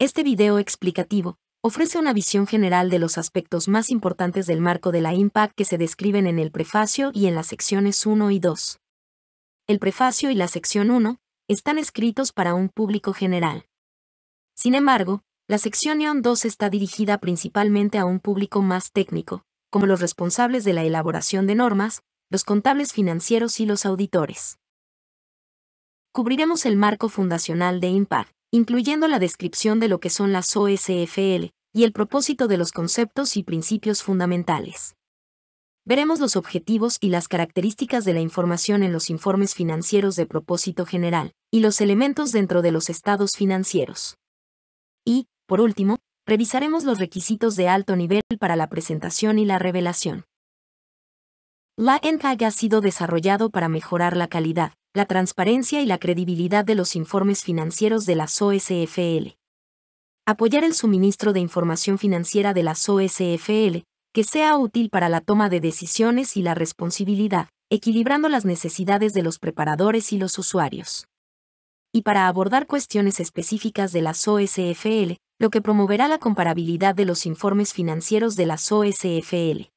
Este video explicativo ofrece una visión general de los aspectos más importantes del marco de la IMPAC que se describen en el prefacio y en las secciones 1 y 2. El prefacio y la sección 1 están escritos para un público general. Sin embargo, la sección ION 2 está dirigida principalmente a un público más técnico, como los responsables de la elaboración de normas, los contables financieros y los auditores. Cubriremos el marco fundacional de IMPAC, incluyendo la descripción de lo que son las OSFL y el propósito de los conceptos y principios fundamentales. Veremos los objetivos y las características de la información en los informes financieros de propósito general, y los elementos dentro de los estados financieros. Y, por último, revisaremos los requisitos de alto nivel para la presentación y la revelación. La ENCAG ha sido desarrollado para mejorar la calidad, la transparencia y la credibilidad de los informes financieros de las OSFL. Apoyar el suministro de información financiera de las OSFL, que sea útil para la toma de decisiones y la responsabilidad, equilibrando las necesidades de los preparadores y los usuarios. Y para abordar cuestiones específicas de las OSFL, lo que promoverá la comparabilidad de los informes financieros de las OSFL.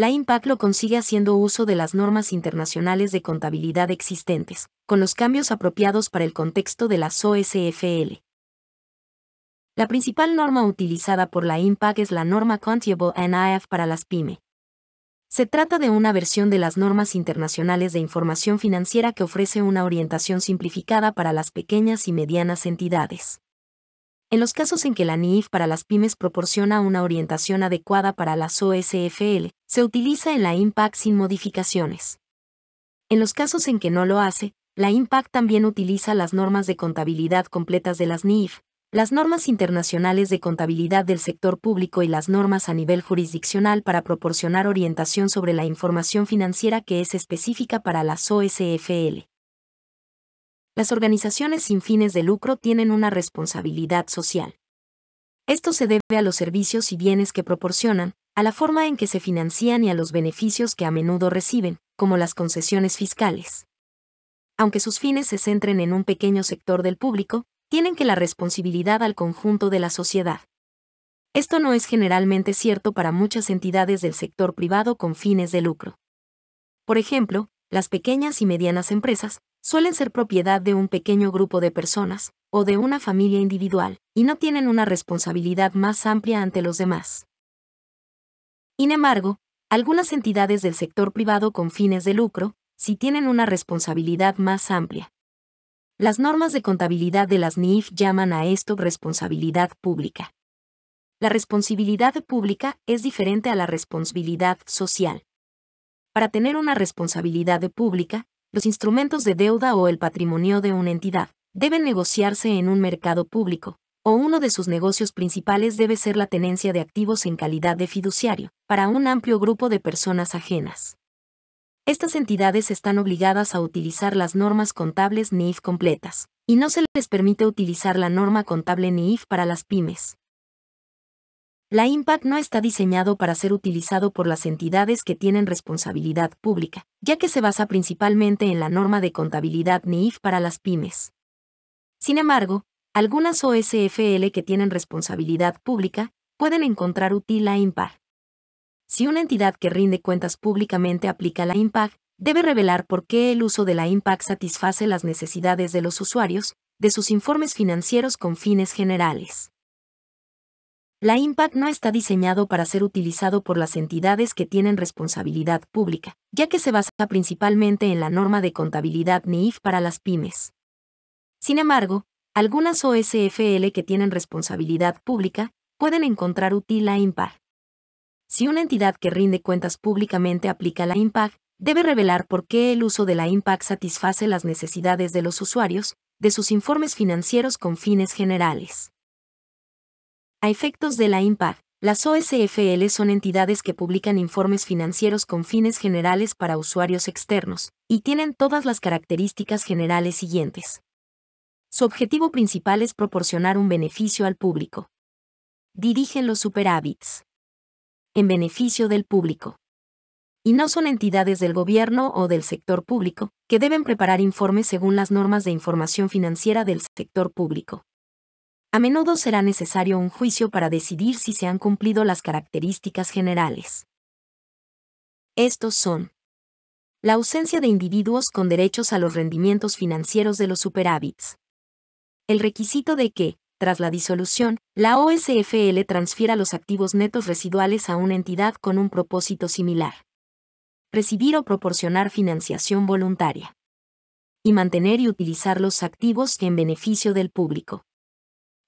la IMPAC lo consigue haciendo uso de las normas internacionales de contabilidad existentes, con los cambios apropiados para el contexto de las OSFL. La principal norma utilizada por la IMPAC es la norma Contable NIF para las PYME. Se trata de una versión de las normas internacionales de información financiera que ofrece una orientación simplificada para las pequeñas y medianas entidades. En los casos en que la NIF para las pymes proporciona una orientación adecuada para las OSFL, se utiliza en la IMPAC sin modificaciones. En los casos en que no lo hace, la Impact también utiliza las normas de contabilidad completas de las NIF, las normas internacionales de contabilidad del sector público y las normas a nivel jurisdiccional para proporcionar orientación sobre la información financiera que es específica para las OSFL las organizaciones sin fines de lucro tienen una responsabilidad social. Esto se debe a los servicios y bienes que proporcionan, a la forma en que se financian y a los beneficios que a menudo reciben, como las concesiones fiscales. Aunque sus fines se centren en un pequeño sector del público, tienen que la responsabilidad al conjunto de la sociedad. Esto no es generalmente cierto para muchas entidades del sector privado con fines de lucro. Por ejemplo, las pequeñas y medianas empresas, suelen ser propiedad de un pequeño grupo de personas, o de una familia individual, y no tienen una responsabilidad más amplia ante los demás. Sin embargo, algunas entidades del sector privado con fines de lucro, sí tienen una responsabilidad más amplia. Las normas de contabilidad de las NIF llaman a esto responsabilidad pública. La responsabilidad pública es diferente a la responsabilidad social. Para tener una responsabilidad pública, los instrumentos de deuda o el patrimonio de una entidad deben negociarse en un mercado público, o uno de sus negocios principales debe ser la tenencia de activos en calidad de fiduciario, para un amplio grupo de personas ajenas. Estas entidades están obligadas a utilizar las normas contables NIF completas, y no se les permite utilizar la norma contable NIF para las pymes. La IMPAC no está diseñado para ser utilizado por las entidades que tienen responsabilidad pública, ya que se basa principalmente en la norma de contabilidad NIF para las pymes. Sin embargo, algunas OSFL que tienen responsabilidad pública pueden encontrar útil la IMPAC. Si una entidad que rinde cuentas públicamente aplica la IMPAC, debe revelar por qué el uso de la IMPAC satisface las necesidades de los usuarios de sus informes financieros con fines generales. La IMPAC no está diseñado para ser utilizado por las entidades que tienen responsabilidad pública, ya que se basa principalmente en la norma de contabilidad NIF para las pymes. Sin embargo, algunas OSFL que tienen responsabilidad pública pueden encontrar útil la Impact. Si una entidad que rinde cuentas públicamente aplica la Impact, debe revelar por qué el uso de la IMPAC satisface las necesidades de los usuarios, de sus informes financieros con fines generales. A efectos de la Impar, las OSFL son entidades que publican informes financieros con fines generales para usuarios externos, y tienen todas las características generales siguientes. Su objetivo principal es proporcionar un beneficio al público. Dirigen los superávits. En beneficio del público. Y no son entidades del gobierno o del sector público, que deben preparar informes según las normas de información financiera del sector público a menudo será necesario un juicio para decidir si se han cumplido las características generales. Estos son la ausencia de individuos con derechos a los rendimientos financieros de los superávits. El requisito de que, tras la disolución, la OSFL transfiera los activos netos residuales a una entidad con un propósito similar. Recibir o proporcionar financiación voluntaria. Y mantener y utilizar los activos en beneficio del público.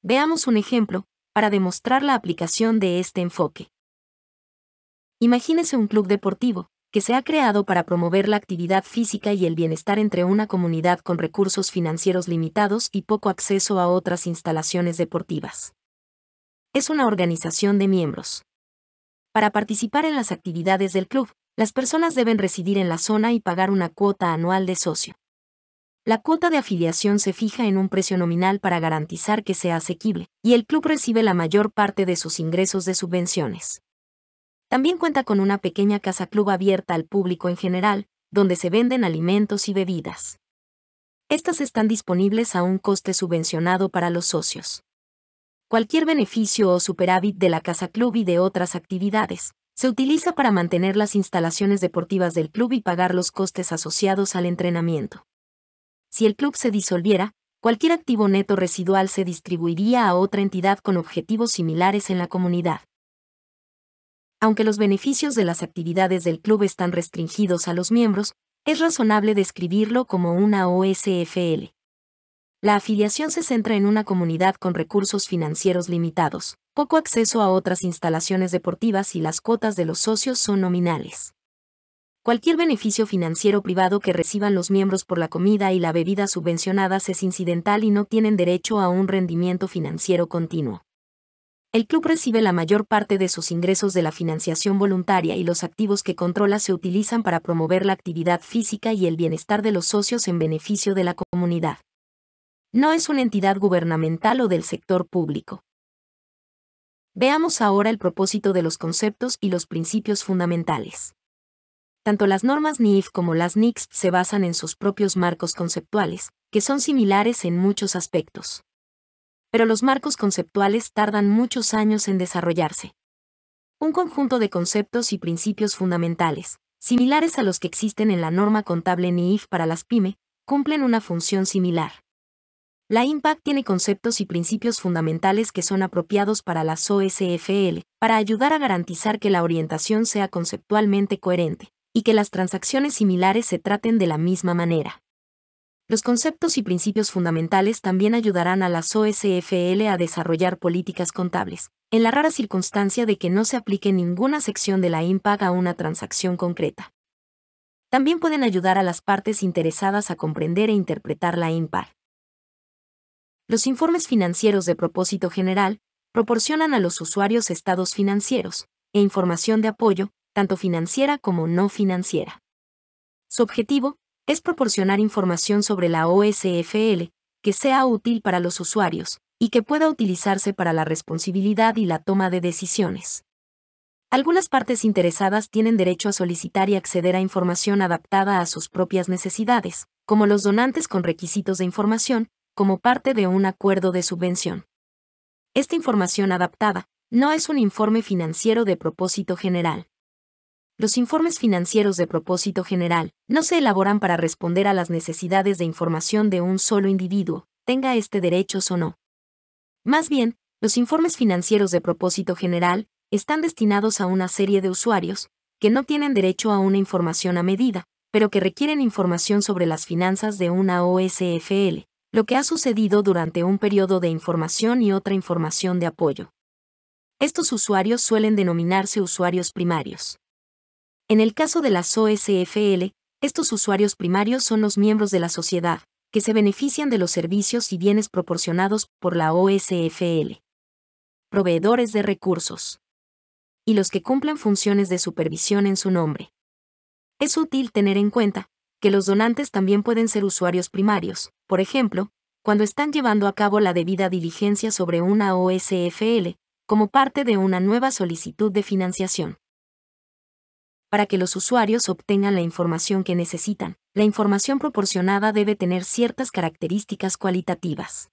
Veamos un ejemplo, para demostrar la aplicación de este enfoque. Imagínese un club deportivo, que se ha creado para promover la actividad física y el bienestar entre una comunidad con recursos financieros limitados y poco acceso a otras instalaciones deportivas. Es una organización de miembros. Para participar en las actividades del club, las personas deben residir en la zona y pagar una cuota anual de socio. La cuota de afiliación se fija en un precio nominal para garantizar que sea asequible, y el club recibe la mayor parte de sus ingresos de subvenciones. También cuenta con una pequeña casa club abierta al público en general, donde se venden alimentos y bebidas. Estas están disponibles a un coste subvencionado para los socios. Cualquier beneficio o superávit de la casa club y de otras actividades se utiliza para mantener las instalaciones deportivas del club y pagar los costes asociados al entrenamiento. Si el club se disolviera, cualquier activo neto residual se distribuiría a otra entidad con objetivos similares en la comunidad. Aunque los beneficios de las actividades del club están restringidos a los miembros, es razonable describirlo como una OSFL. La afiliación se centra en una comunidad con recursos financieros limitados, poco acceso a otras instalaciones deportivas y las cuotas de los socios son nominales. Cualquier beneficio financiero privado que reciban los miembros por la comida y la bebida subvencionadas es incidental y no tienen derecho a un rendimiento financiero continuo. El club recibe la mayor parte de sus ingresos de la financiación voluntaria y los activos que controla se utilizan para promover la actividad física y el bienestar de los socios en beneficio de la comunidad. No es una entidad gubernamental o del sector público. Veamos ahora el propósito de los conceptos y los principios fundamentales. Tanto las normas NIF como las NICS se basan en sus propios marcos conceptuales, que son similares en muchos aspectos. Pero los marcos conceptuales tardan muchos años en desarrollarse. Un conjunto de conceptos y principios fundamentales, similares a los que existen en la norma contable NIF para las PYME, cumplen una función similar. La IMPAC tiene conceptos y principios fundamentales que son apropiados para las OSFL, para ayudar a garantizar que la orientación sea conceptualmente coherente, y que las transacciones similares se traten de la misma manera. Los conceptos y principios fundamentales también ayudarán a las OSFL a desarrollar políticas contables, en la rara circunstancia de que no se aplique ninguna sección de la IMPAG a una transacción concreta. También pueden ayudar a las partes interesadas a comprender e interpretar la IMPAG. Los informes financieros de propósito general proporcionan a los usuarios estados financieros e información de apoyo tanto financiera como no financiera. Su objetivo es proporcionar información sobre la OSFL que sea útil para los usuarios y que pueda utilizarse para la responsabilidad y la toma de decisiones. Algunas partes interesadas tienen derecho a solicitar y acceder a información adaptada a sus propias necesidades, como los donantes con requisitos de información, como parte de un acuerdo de subvención. Esta información adaptada no es un informe financiero de propósito general los informes financieros de propósito general no se elaboran para responder a las necesidades de información de un solo individuo, tenga este derecho o no. Más bien, los informes financieros de propósito general están destinados a una serie de usuarios que no tienen derecho a una información a medida, pero que requieren información sobre las finanzas de una OSFL, lo que ha sucedido durante un periodo de información y otra información de apoyo. Estos usuarios suelen denominarse usuarios primarios. En el caso de las OSFL, estos usuarios primarios son los miembros de la sociedad, que se benefician de los servicios y bienes proporcionados por la OSFL. Proveedores de recursos. Y los que cumplan funciones de supervisión en su nombre. Es útil tener en cuenta que los donantes también pueden ser usuarios primarios, por ejemplo, cuando están llevando a cabo la debida diligencia sobre una OSFL, como parte de una nueva solicitud de financiación para que los usuarios obtengan la información que necesitan. La información proporcionada debe tener ciertas características cualitativas.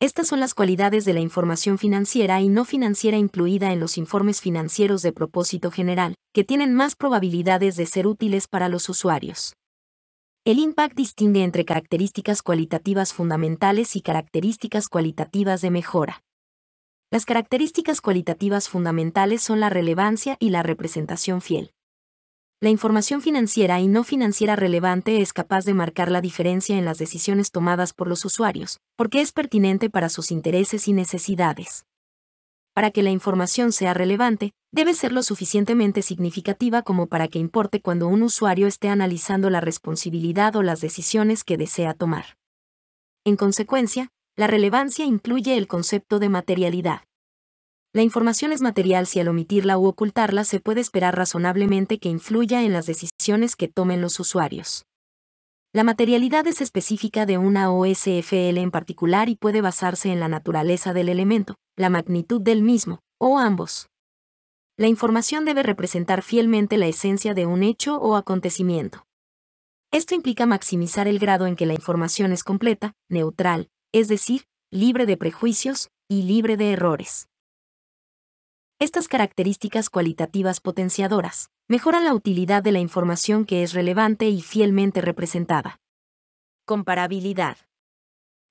Estas son las cualidades de la información financiera y no financiera incluida en los informes financieros de propósito general, que tienen más probabilidades de ser útiles para los usuarios. El impact distingue entre características cualitativas fundamentales y características cualitativas de mejora. Las características cualitativas fundamentales son la relevancia y la representación fiel la información financiera y no financiera relevante es capaz de marcar la diferencia en las decisiones tomadas por los usuarios, porque es pertinente para sus intereses y necesidades. Para que la información sea relevante, debe ser lo suficientemente significativa como para que importe cuando un usuario esté analizando la responsabilidad o las decisiones que desea tomar. En consecuencia, la relevancia incluye el concepto de materialidad. La información es material si al omitirla u ocultarla se puede esperar razonablemente que influya en las decisiones que tomen los usuarios. La materialidad es específica de una OSFL en particular y puede basarse en la naturaleza del elemento, la magnitud del mismo, o ambos. La información debe representar fielmente la esencia de un hecho o acontecimiento. Esto implica maximizar el grado en que la información es completa, neutral, es decir, libre de prejuicios y libre de errores. Estas características cualitativas potenciadoras mejoran la utilidad de la información que es relevante y fielmente representada. Comparabilidad.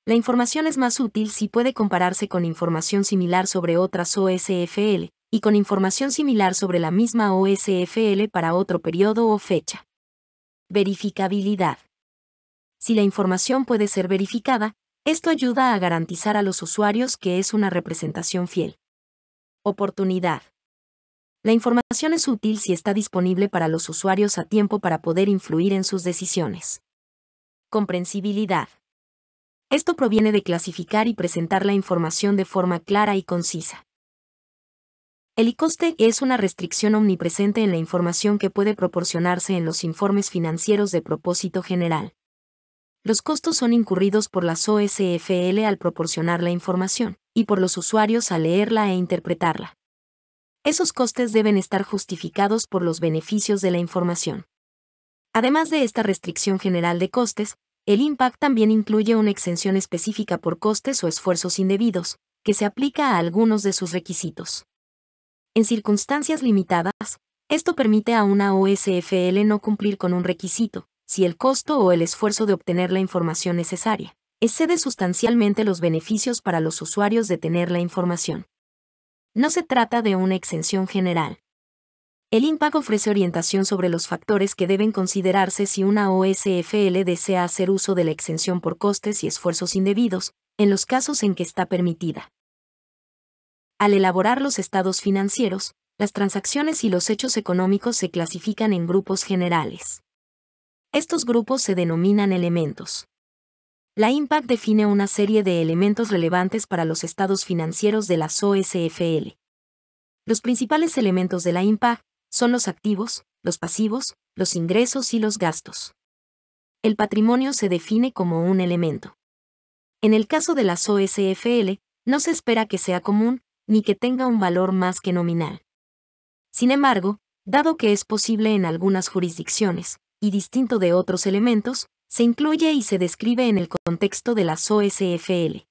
La información es más útil si puede compararse con información similar sobre otras OSFL y con información similar sobre la misma OSFL para otro periodo o fecha. Verificabilidad. Si la información puede ser verificada, esto ayuda a garantizar a los usuarios que es una representación fiel. Oportunidad. La información es útil si está disponible para los usuarios a tiempo para poder influir en sus decisiones. Comprensibilidad. Esto proviene de clasificar y presentar la información de forma clara y concisa. El ICOSTE es una restricción omnipresente en la información que puede proporcionarse en los informes financieros de propósito general. Los costos son incurridos por las OSFL al proporcionar la información y por los usuarios a leerla e interpretarla. Esos costes deben estar justificados por los beneficios de la información. Además de esta restricción general de costes, el impact también incluye una exención específica por costes o esfuerzos indebidos, que se aplica a algunos de sus requisitos. En circunstancias limitadas, esto permite a una OSFL no cumplir con un requisito, si el costo o el esfuerzo de obtener la información necesaria, excede sustancialmente los beneficios para los usuarios de tener la información. No se trata de una exención general. El INPAC ofrece orientación sobre los factores que deben considerarse si una OSFL desea hacer uso de la exención por costes y esfuerzos indebidos, en los casos en que está permitida. Al elaborar los estados financieros, las transacciones y los hechos económicos se clasifican en grupos generales. Estos grupos se denominan elementos. La Impact define una serie de elementos relevantes para los estados financieros de las OSFL. Los principales elementos de la Impact son los activos, los pasivos, los ingresos y los gastos. El patrimonio se define como un elemento. En el caso de las OSFL, no se espera que sea común, ni que tenga un valor más que nominal. Sin embargo, dado que es posible en algunas jurisdicciones, y distinto de otros elementos, se incluye y se describe en el contexto de las OSFL.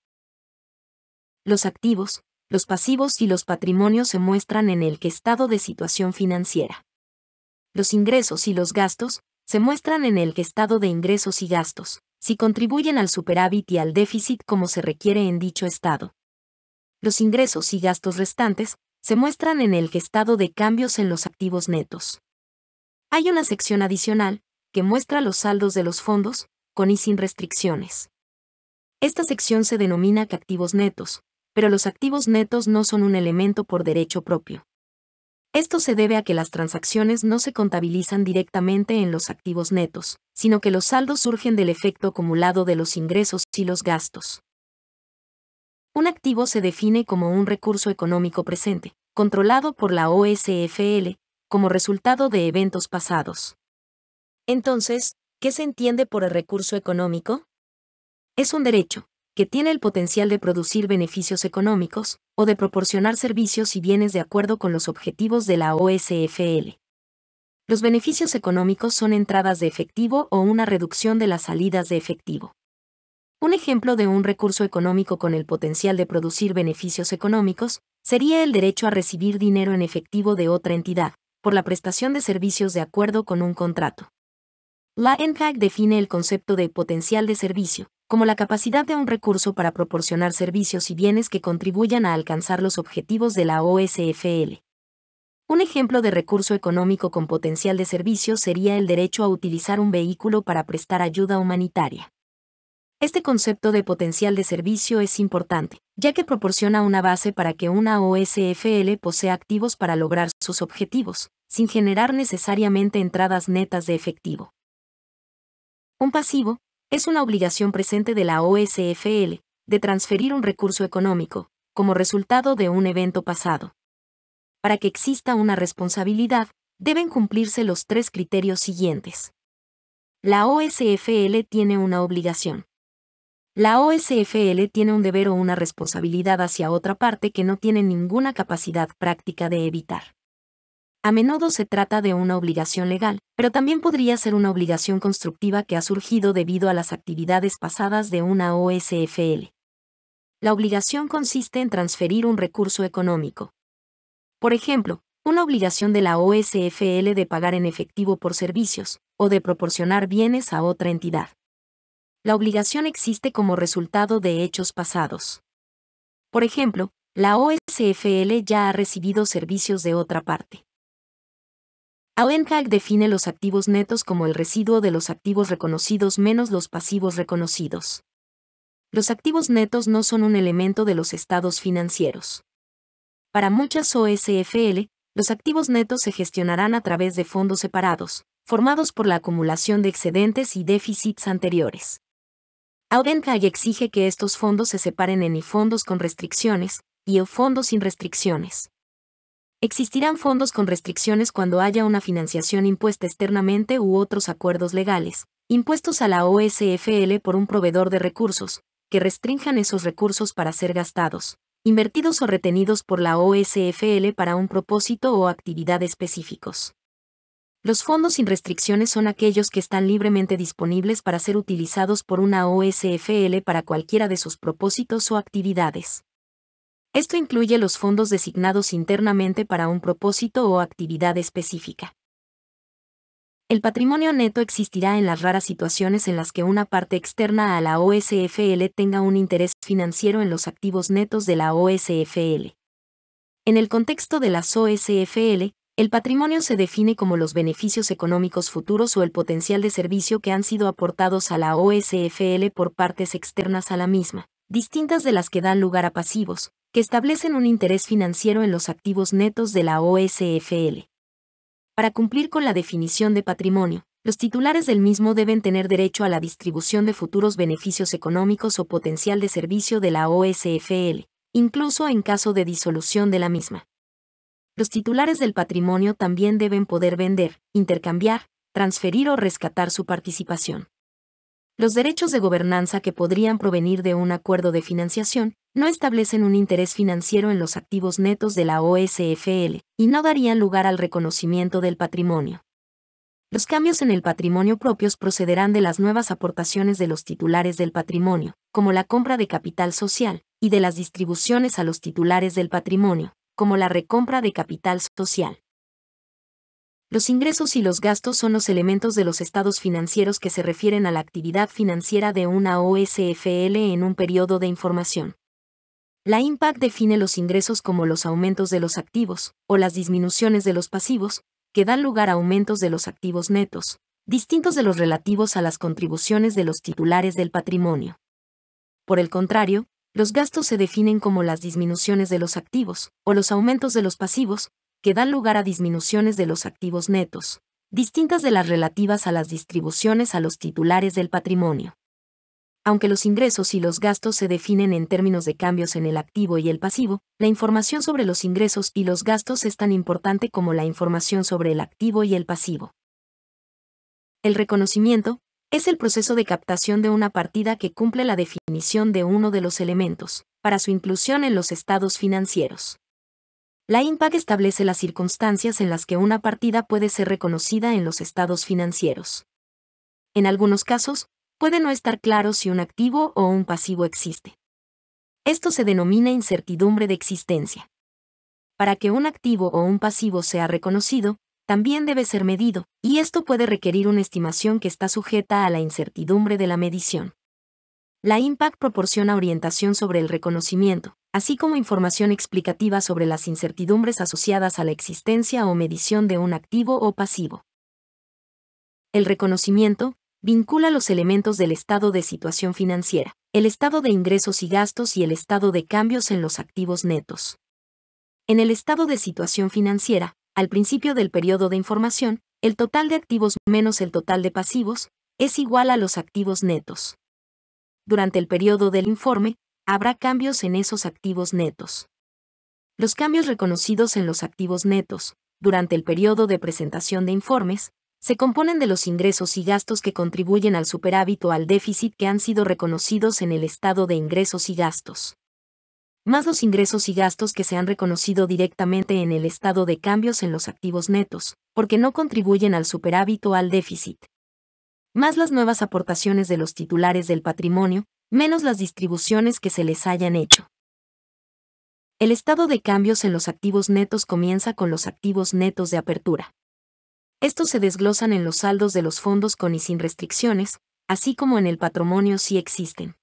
Los activos, los pasivos y los patrimonios se muestran en el que estado de situación financiera. Los ingresos y los gastos se muestran en el que estado de ingresos y gastos, si contribuyen al superávit y al déficit como se requiere en dicho estado. Los ingresos y gastos restantes se muestran en el que estado de cambios en los activos netos. Hay una sección adicional, que muestra los saldos de los fondos, con y sin restricciones. Esta sección se denomina activos netos, pero los activos netos no son un elemento por derecho propio. Esto se debe a que las transacciones no se contabilizan directamente en los activos netos, sino que los saldos surgen del efecto acumulado de los ingresos y los gastos. Un activo se define como un recurso económico presente, controlado por la OSFL, como resultado de eventos pasados. Entonces, ¿qué se entiende por el recurso económico? Es un derecho, que tiene el potencial de producir beneficios económicos, o de proporcionar servicios y bienes de acuerdo con los objetivos de la OSFL. Los beneficios económicos son entradas de efectivo o una reducción de las salidas de efectivo. Un ejemplo de un recurso económico con el potencial de producir beneficios económicos sería el derecho a recibir dinero en efectivo de otra entidad, por la prestación de servicios de acuerdo con un contrato. La ENHAC define el concepto de potencial de servicio como la capacidad de un recurso para proporcionar servicios y bienes que contribuyan a alcanzar los objetivos de la OSFL. Un ejemplo de recurso económico con potencial de servicio sería el derecho a utilizar un vehículo para prestar ayuda humanitaria. Este concepto de potencial de servicio es importante, ya que proporciona una base para que una OSFL posea activos para lograr sus objetivos, sin generar necesariamente entradas netas de efectivo. Un pasivo es una obligación presente de la OSFL de transferir un recurso económico como resultado de un evento pasado. Para que exista una responsabilidad, deben cumplirse los tres criterios siguientes. La OSFL tiene una obligación. La OSFL tiene un deber o una responsabilidad hacia otra parte que no tiene ninguna capacidad práctica de evitar. A menudo se trata de una obligación legal, pero también podría ser una obligación constructiva que ha surgido debido a las actividades pasadas de una OSFL. La obligación consiste en transferir un recurso económico. Por ejemplo, una obligación de la OSFL de pagar en efectivo por servicios, o de proporcionar bienes a otra entidad. La obligación existe como resultado de hechos pasados. Por ejemplo, la OSFL ya ha recibido servicios de otra parte. AUENCAG define los activos netos como el residuo de los activos reconocidos menos los pasivos reconocidos. Los activos netos no son un elemento de los estados financieros. Para muchas OSFL, los activos netos se gestionarán a través de fondos separados, formados por la acumulación de excedentes y déficits anteriores. AOENCAG exige que estos fondos se separen en fondos con restricciones y o e fondos sin restricciones. Existirán fondos con restricciones cuando haya una financiación impuesta externamente u otros acuerdos legales, impuestos a la OSFL por un proveedor de recursos, que restrinjan esos recursos para ser gastados, invertidos o retenidos por la OSFL para un propósito o actividad específicos. Los fondos sin restricciones son aquellos que están libremente disponibles para ser utilizados por una OSFL para cualquiera de sus propósitos o actividades. Esto incluye los fondos designados internamente para un propósito o actividad específica. El patrimonio neto existirá en las raras situaciones en las que una parte externa a la OSFL tenga un interés financiero en los activos netos de la OSFL. En el contexto de las OSFL, el patrimonio se define como los beneficios económicos futuros o el potencial de servicio que han sido aportados a la OSFL por partes externas a la misma, distintas de las que dan lugar a pasivos, que establecen un interés financiero en los activos netos de la OSFL. Para cumplir con la definición de patrimonio, los titulares del mismo deben tener derecho a la distribución de futuros beneficios económicos o potencial de servicio de la OSFL, incluso en caso de disolución de la misma. Los titulares del patrimonio también deben poder vender, intercambiar, transferir o rescatar su participación. Los derechos de gobernanza que podrían provenir de un acuerdo de financiación no establecen un interés financiero en los activos netos de la OSFL y no darían lugar al reconocimiento del patrimonio. Los cambios en el patrimonio propios procederán de las nuevas aportaciones de los titulares del patrimonio, como la compra de capital social, y de las distribuciones a los titulares del patrimonio, como la recompra de capital social. Los ingresos y los gastos son los elementos de los estados financieros que se refieren a la actividad financiera de una OSFL en un periodo de información. La IMPAC define los ingresos como los aumentos de los activos, o las disminuciones de los pasivos, que dan lugar a aumentos de los activos netos, distintos de los relativos a las contribuciones de los titulares del patrimonio. Por el contrario, los gastos se definen como las disminuciones de los activos, o los aumentos de los pasivos, que dan lugar a disminuciones de los activos netos, distintas de las relativas a las distribuciones a los titulares del patrimonio. Aunque los ingresos y los gastos se definen en términos de cambios en el activo y el pasivo, la información sobre los ingresos y los gastos es tan importante como la información sobre el activo y el pasivo. El reconocimiento es el proceso de captación de una partida que cumple la definición de uno de los elementos, para su inclusión en los estados financieros. La IMPAC establece las circunstancias en las que una partida puede ser reconocida en los estados financieros. En algunos casos, puede no estar claro si un activo o un pasivo existe. Esto se denomina incertidumbre de existencia. Para que un activo o un pasivo sea reconocido, también debe ser medido, y esto puede requerir una estimación que está sujeta a la incertidumbre de la medición. La IMPAC proporciona orientación sobre el reconocimiento, así como información explicativa sobre las incertidumbres asociadas a la existencia o medición de un activo o pasivo. El reconocimiento vincula los elementos del estado de situación financiera, el estado de ingresos y gastos y el estado de cambios en los activos netos. En el estado de situación financiera, al principio del periodo de información, el total de activos menos el total de pasivos es igual a los activos netos. Durante el periodo del informe, habrá cambios en esos activos netos. Los cambios reconocidos en los activos netos, durante el periodo de presentación de informes, se componen de los ingresos y gastos que contribuyen al superávit o al déficit que han sido reconocidos en el estado de ingresos y gastos. Más los ingresos y gastos que se han reconocido directamente en el estado de cambios en los activos netos, porque no contribuyen al superávit o al déficit. Más las nuevas aportaciones de los titulares del patrimonio, menos las distribuciones que se les hayan hecho. El estado de cambios en los activos netos comienza con los activos netos de apertura. Estos se desglosan en los saldos de los fondos con y sin restricciones, así como en el patrimonio si existen.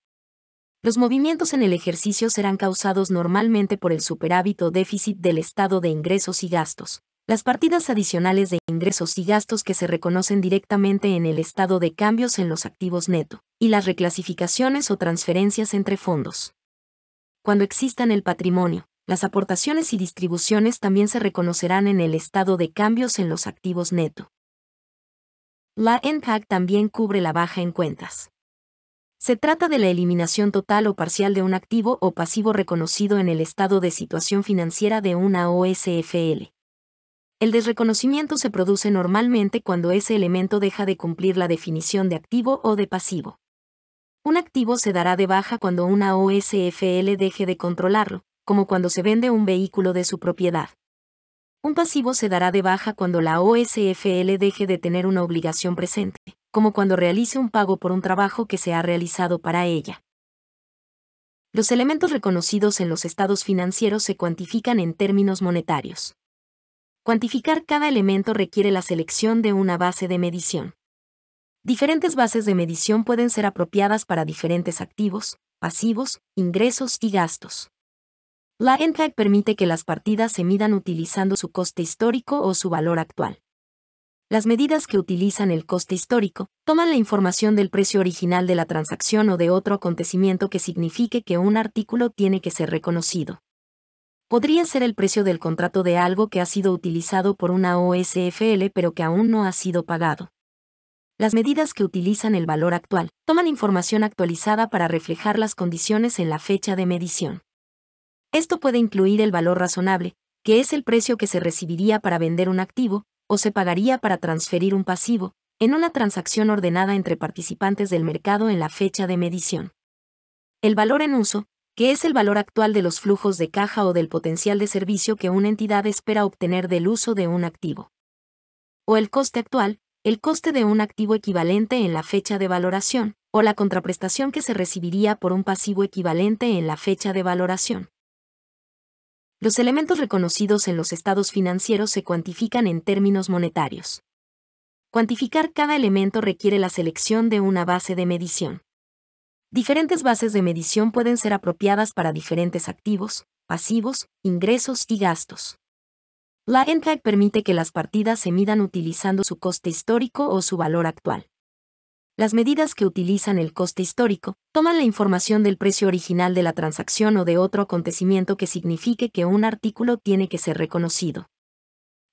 Los movimientos en el ejercicio serán causados normalmente por el superávit o déficit del estado de ingresos y gastos. Las partidas adicionales de ingresos y gastos que se reconocen directamente en el estado de cambios en los activos netos y las reclasificaciones o transferencias entre fondos. Cuando existan el patrimonio, las aportaciones y distribuciones también se reconocerán en el estado de cambios en los activos neto. La ENTAC también cubre la baja en cuentas. Se trata de la eliminación total o parcial de un activo o pasivo reconocido en el estado de situación financiera de una OSFL. El desreconocimiento se produce normalmente cuando ese elemento deja de cumplir la definición de activo o de pasivo. Un activo se dará de baja cuando una OSFL deje de controlarlo, como cuando se vende un vehículo de su propiedad. Un pasivo se dará de baja cuando la OSFL deje de tener una obligación presente, como cuando realice un pago por un trabajo que se ha realizado para ella. Los elementos reconocidos en los estados financieros se cuantifican en términos monetarios. Cuantificar cada elemento requiere la selección de una base de medición. Diferentes bases de medición pueden ser apropiadas para diferentes activos, pasivos, ingresos y gastos. La NCAC permite que las partidas se midan utilizando su coste histórico o su valor actual. Las medidas que utilizan el coste histórico toman la información del precio original de la transacción o de otro acontecimiento que signifique que un artículo tiene que ser reconocido. Podría ser el precio del contrato de algo que ha sido utilizado por una OSFL pero que aún no ha sido pagado las medidas que utilizan el valor actual toman información actualizada para reflejar las condiciones en la fecha de medición. Esto puede incluir el valor razonable, que es el precio que se recibiría para vender un activo, o se pagaría para transferir un pasivo, en una transacción ordenada entre participantes del mercado en la fecha de medición. El valor en uso, que es el valor actual de los flujos de caja o del potencial de servicio que una entidad espera obtener del uso de un activo. O el coste actual, el coste de un activo equivalente en la fecha de valoración, o la contraprestación que se recibiría por un pasivo equivalente en la fecha de valoración. Los elementos reconocidos en los estados financieros se cuantifican en términos monetarios. Cuantificar cada elemento requiere la selección de una base de medición. Diferentes bases de medición pueden ser apropiadas para diferentes activos, pasivos, ingresos y gastos. La NTAG permite que las partidas se midan utilizando su coste histórico o su valor actual. Las medidas que utilizan el coste histórico toman la información del precio original de la transacción o de otro acontecimiento que signifique que un artículo tiene que ser reconocido.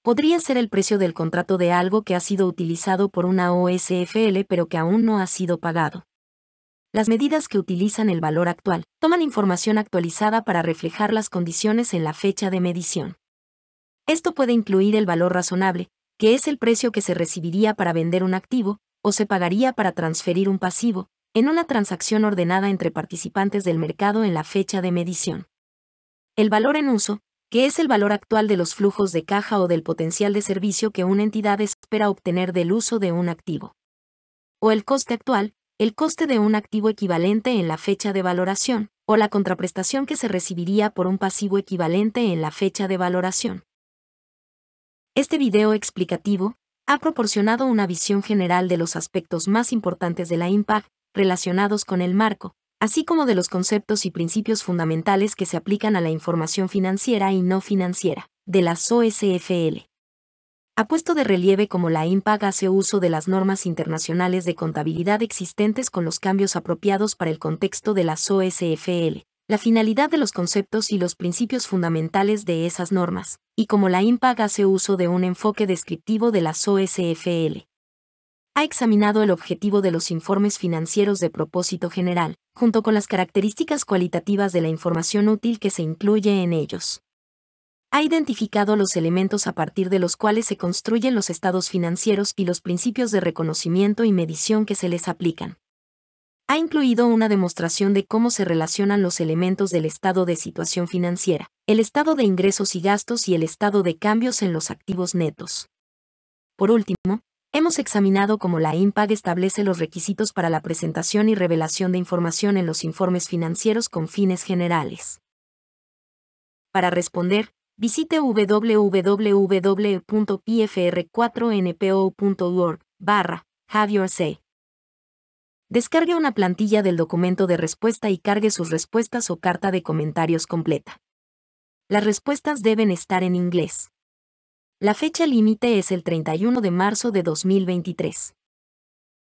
Podría ser el precio del contrato de algo que ha sido utilizado por una OSFL pero que aún no ha sido pagado. Las medidas que utilizan el valor actual toman información actualizada para reflejar las condiciones en la fecha de medición. Esto puede incluir el valor razonable, que es el precio que se recibiría para vender un activo, o se pagaría para transferir un pasivo, en una transacción ordenada entre participantes del mercado en la fecha de medición. El valor en uso, que es el valor actual de los flujos de caja o del potencial de servicio que una entidad espera obtener del uso de un activo. O el coste actual, el coste de un activo equivalente en la fecha de valoración, o la contraprestación que se recibiría por un pasivo equivalente en la fecha de valoración. Este video explicativo ha proporcionado una visión general de los aspectos más importantes de la IMPAG relacionados con el marco, así como de los conceptos y principios fundamentales que se aplican a la información financiera y no financiera, de las OSFL. Ha puesto de relieve cómo la IMPAG hace uso de las normas internacionales de contabilidad existentes con los cambios apropiados para el contexto de las OSFL, la finalidad de los conceptos y los principios fundamentales de esas normas, y cómo la IMPAG hace uso de un enfoque descriptivo de las OSFL. Ha examinado el objetivo de los informes financieros de propósito general, junto con las características cualitativas de la información útil que se incluye en ellos. Ha identificado los elementos a partir de los cuales se construyen los estados financieros y los principios de reconocimiento y medición que se les aplican ha incluido una demostración de cómo se relacionan los elementos del estado de situación financiera, el estado de ingresos y gastos y el estado de cambios en los activos netos. Por último, hemos examinado cómo la IMPAG establece los requisitos para la presentación y revelación de información en los informes financieros con fines generales. Para responder, visite www.pfr4npo.org barra Have Your Say. Descargue una plantilla del documento de respuesta y cargue sus respuestas o carta de comentarios completa. Las respuestas deben estar en inglés. La fecha límite es el 31 de marzo de 2023.